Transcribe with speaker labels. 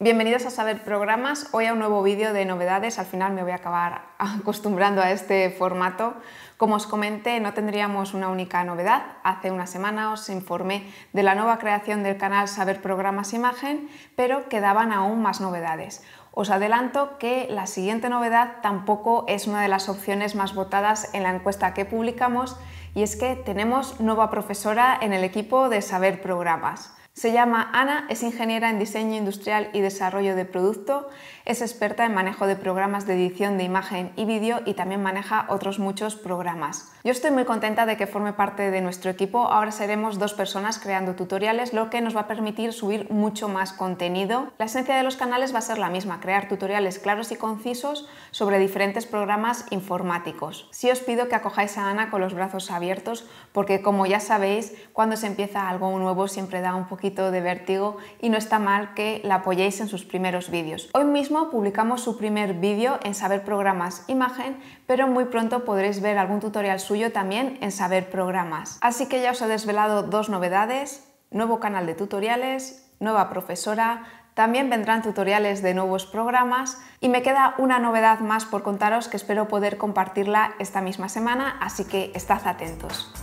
Speaker 1: Bienvenidos a Saber Programas, hoy a un nuevo vídeo de novedades, al final me voy a acabar acostumbrando a este formato. Como os comenté, no tendríamos una única novedad, hace una semana os informé de la nueva creación del canal Saber Programas Imagen, pero quedaban aún más novedades. Os adelanto que la siguiente novedad tampoco es una de las opciones más votadas en la encuesta que publicamos y es que tenemos nueva profesora en el equipo de Saber Programas. Se llama Ana, es ingeniera en diseño industrial y desarrollo de producto, es experta en manejo de programas de edición de imagen y vídeo y también maneja otros muchos programas. Yo estoy muy contenta de que forme parte de nuestro equipo, ahora seremos dos personas creando tutoriales, lo que nos va a permitir subir mucho más contenido. La esencia de los canales va a ser la misma, crear tutoriales claros y concisos sobre diferentes programas informáticos. Si os pido que acojáis a Ana con los brazos abiertos porque como ya sabéis, cuando se empieza algo nuevo siempre da un poquito de vértigo y no está mal que la apoyéis en sus primeros vídeos. Hoy mismo publicamos su primer vídeo en Saber Programas Imagen, pero muy pronto podréis ver algún tutorial suyo también en Saber Programas. Así que ya os he desvelado dos novedades, nuevo canal de tutoriales, nueva profesora, también vendrán tutoriales de nuevos programas y me queda una novedad más por contaros que espero poder compartirla esta misma semana, así que estad atentos.